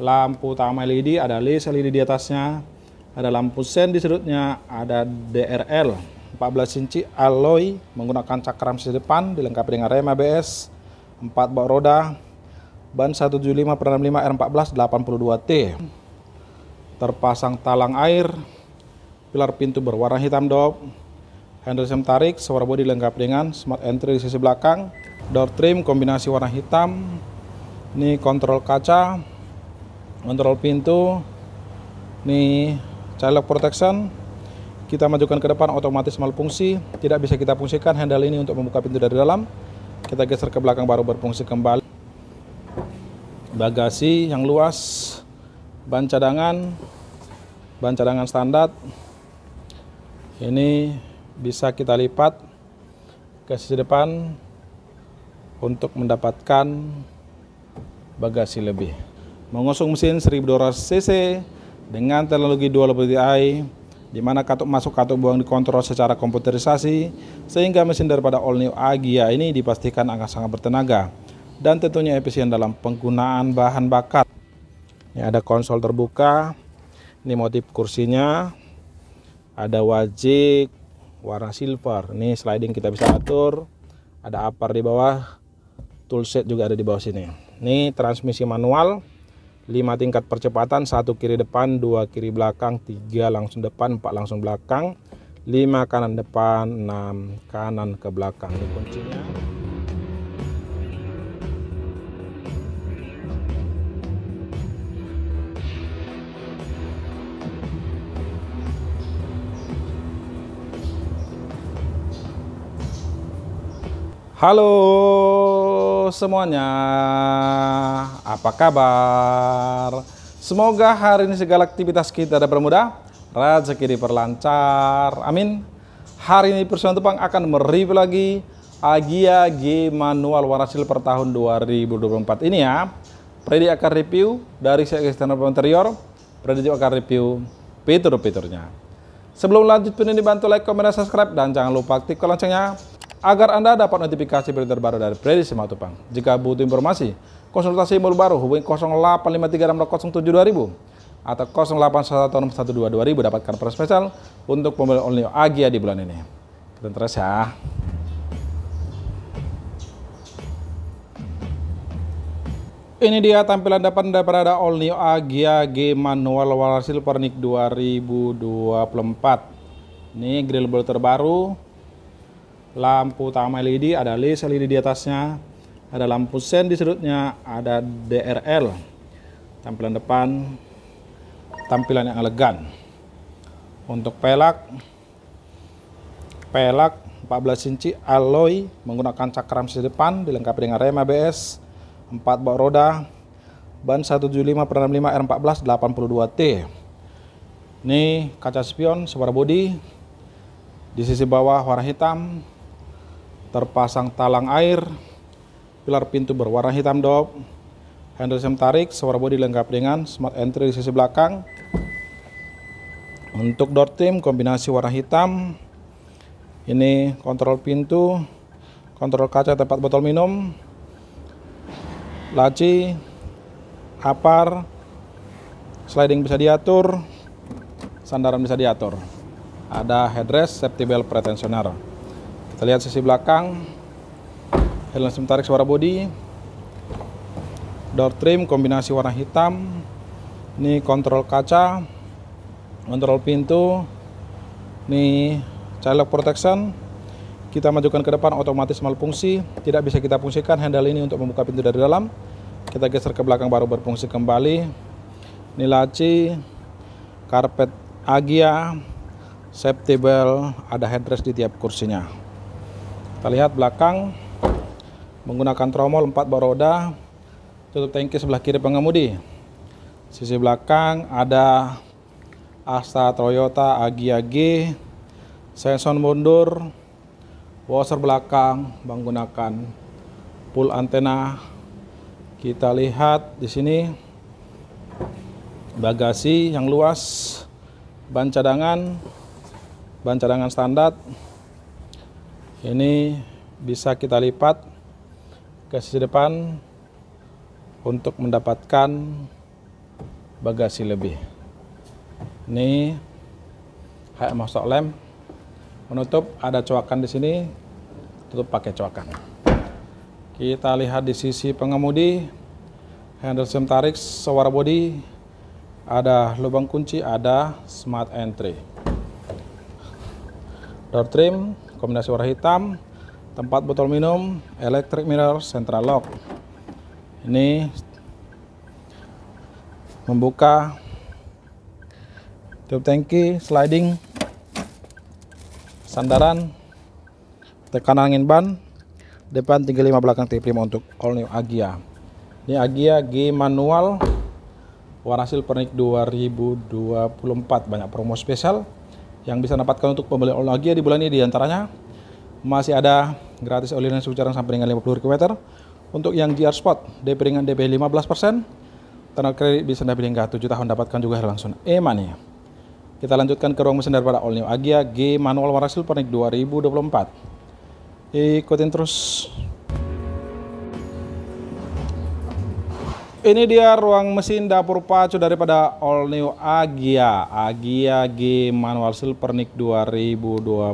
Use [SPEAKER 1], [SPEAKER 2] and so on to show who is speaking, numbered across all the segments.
[SPEAKER 1] lampu utama LED, ada LED LED di atasnya, ada lampu sen di sudutnya, ada DRL 14 inci alloy menggunakan cakram sisi depan dilengkapi dengan rem ABS, 4 bak roda, ban 175 per 65 R14 82T. Terpasang talang air, pilar pintu berwarna hitam dop, handle sem tarik, suara bodi dilengkapi dengan smart entry di sisi belakang, door trim kombinasi warna hitam, ini kontrol kaca, kontrol pintu ini child lock protection kita majukan ke depan otomatis malfungsi tidak bisa kita fungsikan handle ini untuk membuka pintu dari dalam kita geser ke belakang baru berfungsi kembali bagasi yang luas ban cadangan ban cadangan standar ini bisa kita lipat ke sisi depan untuk mendapatkan bagasi lebih mengusung mesin 1200 cc dengan teknologi dual PTI di mana katup masuk katup buang dikontrol secara komputerisasi sehingga mesin daripada all new Agia ini dipastikan akan sangat bertenaga dan tentunya efisien dalam penggunaan bahan bakar. Ini ada konsol terbuka, ini motif kursinya, ada wajik warna silver, ini sliding kita bisa atur, ada apar di bawah, toolset juga ada di bawah sini. Ini transmisi manual, 5 tingkat percepatan, 1 kiri depan, 2 kiri belakang, 3 langsung depan, 4 langsung belakang, 5 kanan depan, 6 kanan ke belakang. Ini kuncinya. Halo semuanya, apa kabar? Semoga hari ini segala aktivitas kita dipermudah, rezeki diperlancar, amin. Hari ini Perusahaan Tepang akan mereview lagi Agia G Manual Warasil per tahun 2024 ini ya. Predi akan review dari segi standar interior, Predi juga akan review fitur-fiturnya. Sebelum lanjut, ini bantu like, komen, dan subscribe, dan jangan lupa aktifkan loncengnya agar Anda dapat notifikasi berita terbaru dari Prediksi Simatupang. Jika butuh informasi, konsultasi mobil baru hubungi 08536072000 atau 08116122000 dapatkan promo spesial untuk pembeli All New Agia di bulan ini. Kita terus ya. Ini dia tampilan depan daripada All New Agia G Manual Warna Nick 2024. Ini grill baru terbaru, lampu utama LED, ada LED e LED di atasnya, ada lampu sen di sudutnya, ada DRL. Tampilan depan tampilan yang elegan. Untuk pelak pelak 14 inci alloy menggunakan cakram sisi depan dilengkapi dengan rem ABS, 4 bak roda, ban 175 per 65 R14 82T. Ini kaca spion, suara bodi. Di sisi bawah warna hitam, terpasang talang air, pilar pintu berwarna hitam dop, handle sem tarik, sewar bodi lengkap dengan smart entry di sisi belakang. Untuk door trim kombinasi warna hitam, ini kontrol pintu, kontrol kaca tempat botol minum, laci, apar, sliding bisa diatur, sandaran bisa diatur. Ada headrest, safety belt pretensioner. Kita lihat sisi belakang. Helm sistem tarik suara bodi. Door trim kombinasi warna hitam. Ini kontrol kaca, kontrol pintu. Ini child protection. Kita majukan ke depan otomatis malfungsi, tidak bisa kita fungsikan handle ini untuk membuka pintu dari dalam. Kita geser ke belakang baru berfungsi kembali. Ini laci, karpet Agia, safety belt, ada headrest di tiap kursinya kita lihat belakang menggunakan tromol 4 baroda tutup tangki sebelah kiri pengemudi sisi belakang ada Asta Toyota Agi Agi sensor mundur washer belakang menggunakan pull antena kita lihat di sini bagasi yang luas ban cadangan ban cadangan standar ini bisa kita lipat ke sisi depan untuk mendapatkan bagasi lebih ini kayak masuk lem menutup ada coakan di sini tutup pakai coakan kita lihat di sisi pengemudi handle sim tarik sewar body ada lubang kunci ada smart entry door trim kombinasi warna hitam, tempat botol minum, electric mirror, central lock. Ini membuka tube tangki, sliding, sandaran, tekanan angin ban, depan 35 belakang 35 untuk all new Agia. Ini Agia G manual warna silver 2024 banyak promo spesial yang bisa dapatkan untuk pembelian ya di bulan ini diantaranya masih ada gratis oli dan sebucaran sampai dengan 50 meter. Untuk yang GR Spot, DP ringan DP 15%, tenor kredit bisa Anda pilih hingga 7 tahun dapatkan juga langsung e-money. Kita lanjutkan ke ruang mesin daripada All New Agia G Manual Warna silver 2024. Ikutin terus Ini dia ruang mesin dapur pacu daripada all new Agia, Agia G manual Silver nick 2024.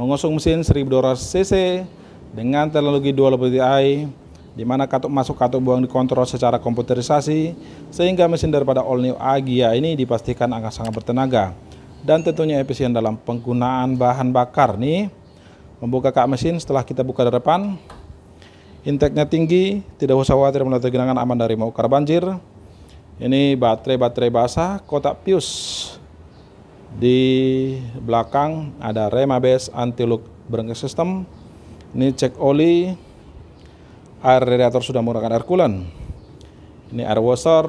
[SPEAKER 1] Mengusung mesin 1200 cc dengan teknologi dual PTI di mana katup masuk katup buang dikontrol secara komputerisasi sehingga mesin daripada all new Agia ini dipastikan akan sangat bertenaga dan tentunya efisien dalam penggunaan bahan bakar nih. Membuka kak mesin setelah kita buka dari depan, intake tinggi, tidak usah khawatir melihat genangan aman dari mengukar banjir. Ini baterai-baterai basah, kotak pius. Di belakang ada rem ABS anti-lock braking system. Ini cek oli. Air radiator sudah menggunakan air coolant. Ini air washer.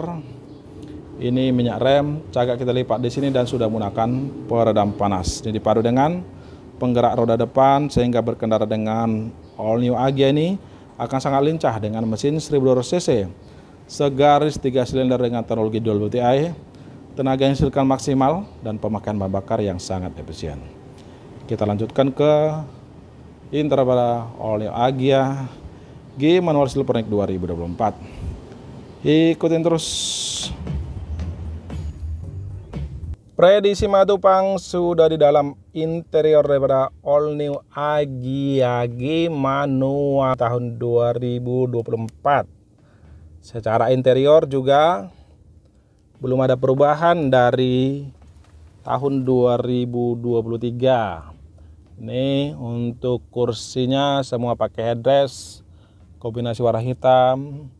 [SPEAKER 1] Ini minyak rem, cagak kita lipat di sini dan sudah menggunakan peredam panas. Jadi dipadu dengan penggerak roda depan sehingga berkendara dengan all new Agya ini akan sangat lincah dengan mesin 1200 cc segaris 3 silinder dengan teknologi dual BTI, tenaga yang dihasilkan maksimal, dan pemakaian bahan bakar yang sangat efisien. Kita lanjutkan ke Interbara All New Agia G Manual Silvernik 2024. Ikutin terus. Prediksi Matu Pang sudah di dalam interior daripada all new Agi Agi manual tahun 2024. Secara interior juga belum ada perubahan dari tahun 2023. Ini untuk kursinya semua pakai headrest, kombinasi warna hitam,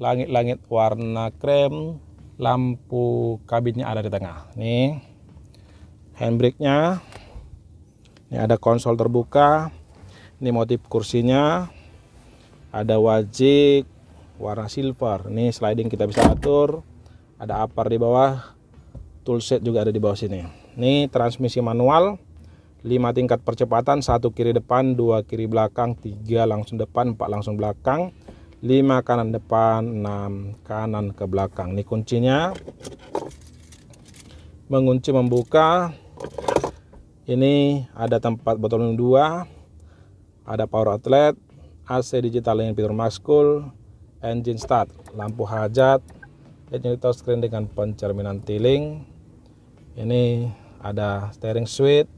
[SPEAKER 1] langit-langit warna krem, lampu kabinnya ada di tengah nih handbrake nya ini ada konsol terbuka ini motif kursinya ada wajik warna silver ini sliding kita bisa atur ada apar di bawah toolset juga ada di bawah sini ini transmisi manual 5 tingkat percepatan satu kiri depan dua kiri belakang tiga langsung depan empat langsung belakang 5 kanan depan 6 kanan ke belakang ini kuncinya mengunci membuka ini ada tempat botol minum 2 ada power outlet AC digital yang fitur maskul engine start lampu hajat ini unit screen dengan pencerminan tiling ini ada steering switch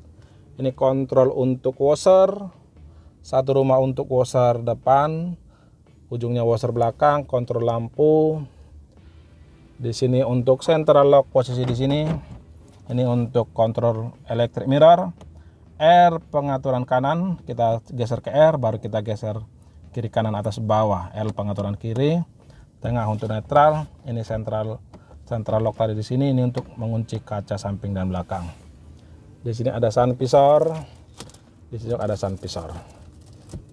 [SPEAKER 1] ini kontrol untuk washer satu rumah untuk washer depan ujungnya washer belakang, kontrol lampu. Di sini untuk central lock posisi di sini. Ini untuk kontrol electric mirror. R pengaturan kanan, kita geser ke R baru kita geser kiri kanan atas bawah. L pengaturan kiri, tengah untuk netral, ini central central lock tadi di sini ini untuk mengunci kaca samping dan belakang. Di sini ada sun visor, di sini ada sun visor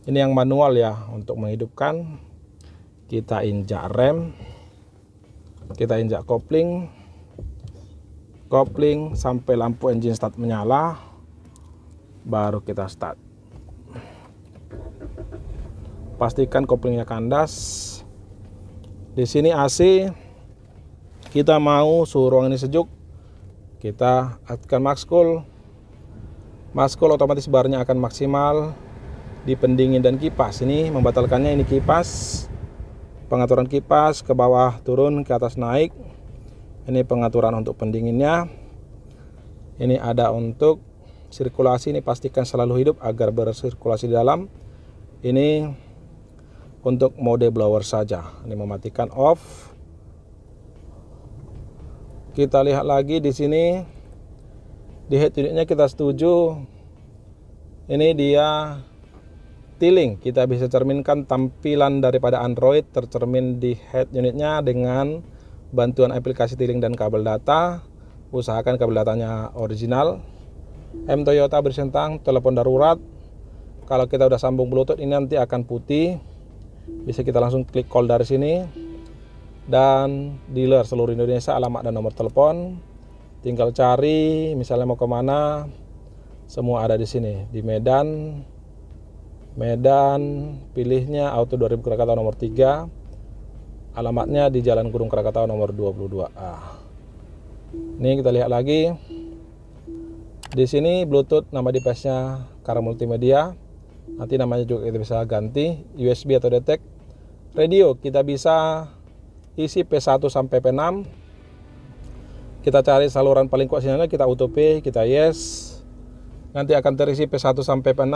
[SPEAKER 1] ini yang manual ya untuk menghidupkan kita injak rem kita injak kopling kopling sampai lampu engine start menyala baru kita start pastikan koplingnya kandas di sini AC kita mau suhu ruang ini sejuk kita aktifkan max cool otomatis barnya akan maksimal di pendingin dan kipas ini membatalkannya ini kipas pengaturan kipas ke bawah turun ke atas naik ini pengaturan untuk pendinginnya ini ada untuk sirkulasi ini pastikan selalu hidup agar bersirkulasi di dalam ini untuk mode blower saja ini mematikan off kita lihat lagi di sini di head unitnya kita setuju ini dia tiling kita bisa cerminkan tampilan daripada Android tercermin di head unitnya dengan bantuan aplikasi tiling dan kabel data usahakan kabel datanya original M Toyota bersentang telepon darurat kalau kita udah sambung bluetooth ini nanti akan putih bisa kita langsung klik call dari sini dan dealer seluruh Indonesia alamat dan nomor telepon tinggal cari misalnya mau kemana semua ada di sini di Medan Medan pilihnya Auto 2000 Krakatau nomor 3 alamatnya di Jalan Kurung Krakatau nomor 22A ini kita lihat lagi di sini Bluetooth nama device nya Kara Multimedia nanti namanya juga kita bisa ganti USB atau detek radio kita bisa isi P1 sampai P6 kita cari saluran paling kuat sinyalnya kita auto kita yes nanti akan terisi P1 sampai P6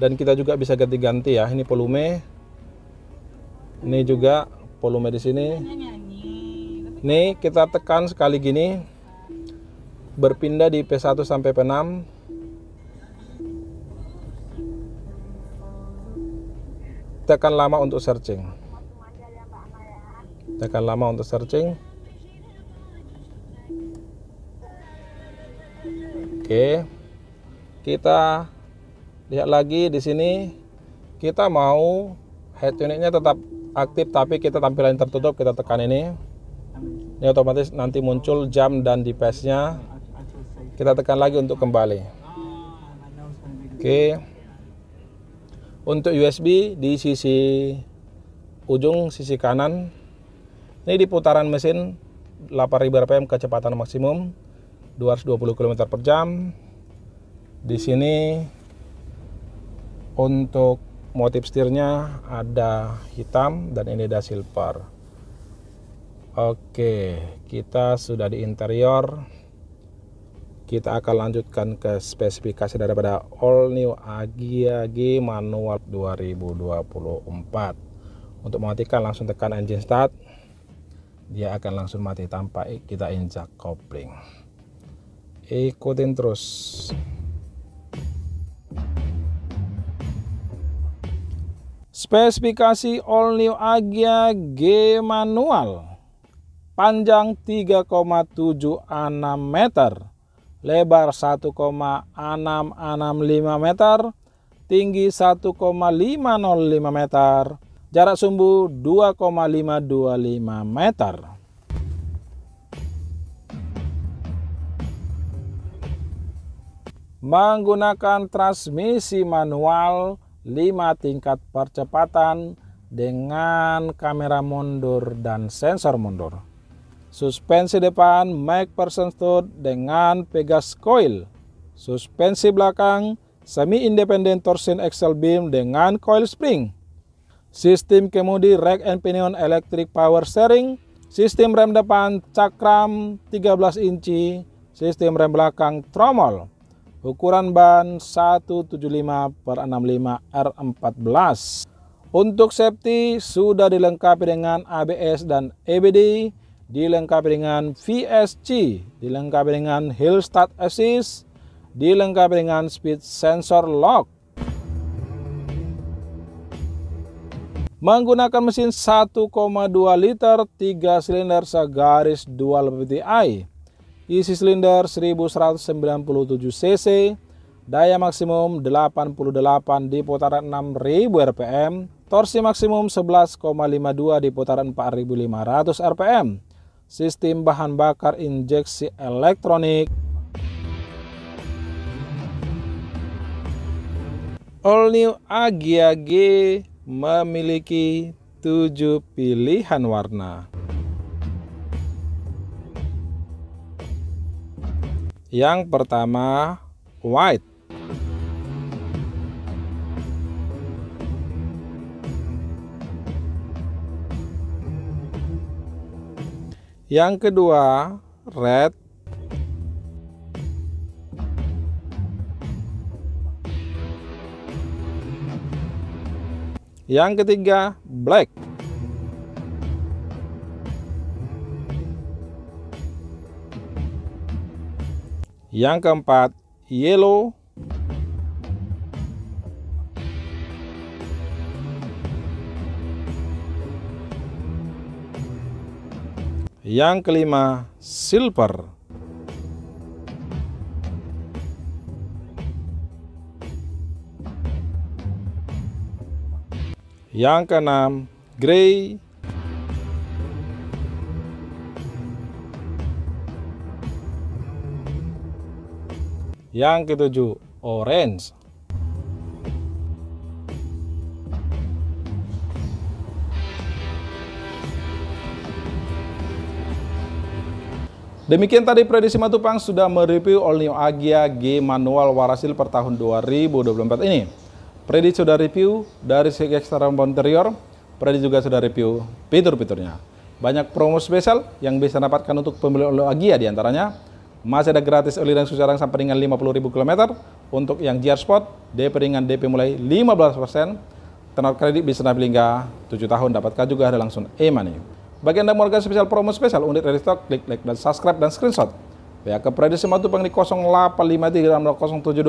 [SPEAKER 1] dan kita juga bisa ganti-ganti ya ini volume ini juga volume di sini ini kita tekan sekali gini berpindah di P1 sampai P6 tekan lama untuk searching tekan lama untuk searching oke kita lihat lagi di sini kita mau head unitnya tetap aktif tapi kita tampilan tertutup kita tekan ini ini otomatis nanti muncul jam dan di nya kita tekan lagi untuk kembali oke untuk USB di sisi ujung sisi kanan ini di putaran mesin 8000 rpm kecepatan maksimum 220 km per jam di sini untuk motif setirnya ada hitam dan ini ada silver. Oke, kita sudah di interior. Kita akan lanjutkan ke spesifikasi daripada All New Agia G Manual 2024. Untuk mematikan langsung tekan engine start. Dia akan langsung mati tanpa kita injak kopling. Ikutin terus. Spesifikasi All New Agya G manual. Panjang 3,76 meter, lebar 1,665 meter, tinggi 1,505 meter, jarak sumbu 2,525 meter. Menggunakan transmisi manual 5 tingkat percepatan dengan kamera mundur dan sensor mundur. Suspensi depan MacPherson Stud dengan Pegas Coil. Suspensi belakang semi independen torsion axle beam dengan coil spring. Sistem kemudi rack and pinion electric power steering. Sistem rem depan cakram 13 inci. Sistem rem belakang tromol. Ukuran ban 175 per 65 R14. Untuk safety sudah dilengkapi dengan ABS dan EBD, dilengkapi dengan VSC, dilengkapi dengan hill start assist, dilengkapi dengan speed sensor lock. Menggunakan mesin 1,2 liter 3 silinder segaris dual PTI Isi silinder 1197 cc, daya maksimum 88 di putaran 6000 rpm, torsi maksimum 11,52 di putaran 4500 rpm, sistem bahan bakar injeksi elektronik, All New Agia G memiliki 7 pilihan warna. Yang pertama, white. Yang kedua, red. Yang ketiga, black. Yang keempat, yellow. Yang kelima, silver. Yang keenam, grey. Yang ketujuh, orange. Demikian tadi prediksi Matupang sudah mereview All New Agia G manual Warasil per tahun 2024 ini. Prediksi sudah review dari segi eksternal interior, prediksi juga sudah review fitur-fiturnya. Banyak promo spesial yang bisa dapatkan untuk pembeli All New Agia diantaranya masih ada gratis dan Susarang sampai dengan 50.000 km. Untuk yang GR Sport, DP ringan DP mulai 15%. Tenor kredit bisa hingga 7 tahun dapatkan juga ada langsung e-money. Bagi Anda mau spesial promo spesial unit dari stock klik like dan subscribe dan screenshot. ya ke Prediksi pengen di 08536072.000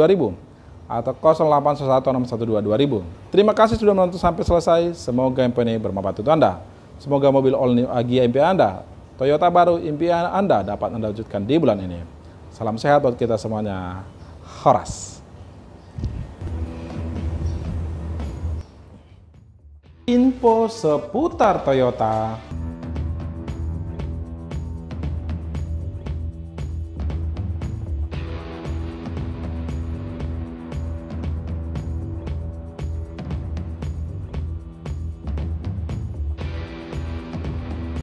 [SPEAKER 1] atau 08116122.000. Terima kasih sudah menonton sampai selesai. Semoga MP ini bermanfaat untuk Anda. Semoga mobil all new Agya MP Anda Toyota baru impian Anda dapat Anda wujudkan di bulan ini. Salam sehat buat kita semuanya. Horas. Info seputar Toyota.